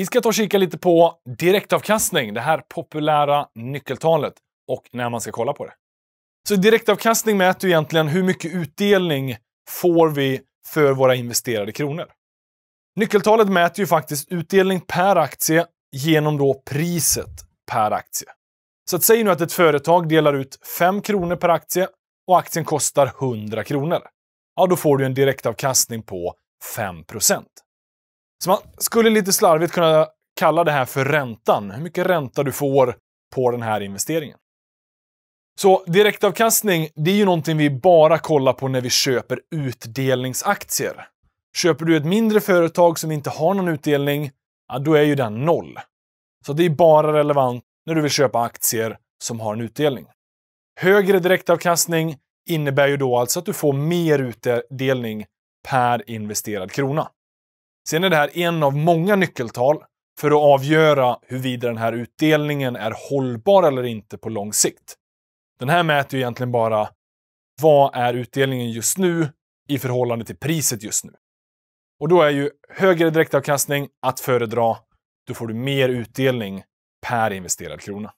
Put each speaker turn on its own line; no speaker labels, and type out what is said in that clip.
Vi ska ta och kika lite på direktavkastning, det här populära nyckeltalet och när man ska kolla på det. Så direktavkastning mäter egentligen hur mycket utdelning får vi för våra investerade kronor. Nyckeltalet mäter ju faktiskt utdelning per aktie genom då priset per aktie. Så att säg nu att ett företag delar ut 5 kronor per aktie och aktien kostar 100 kronor. Ja, då får du en direktavkastning på 5 procent. Så man skulle lite slarvigt kunna kalla det här för räntan. Hur mycket ränta du får på den här investeringen. Så direktavkastning, det är ju någonting vi bara kollar på när vi köper utdelningsaktier. Köper du ett mindre företag som inte har någon utdelning, ja, då är ju den noll. Så det är bara relevant när du vill köpa aktier som har en utdelning. Högre direktavkastning innebär ju då alltså att du får mer utdelning per investerad krona. Sen är det här en av många nyckeltal för att avgöra huruvida den här utdelningen är hållbar eller inte på lång sikt. Den här mäter ju egentligen bara vad är utdelningen just nu i förhållande till priset just nu. Och då är ju högre direktavkastning att föredra. Då får du mer utdelning per investerad krona.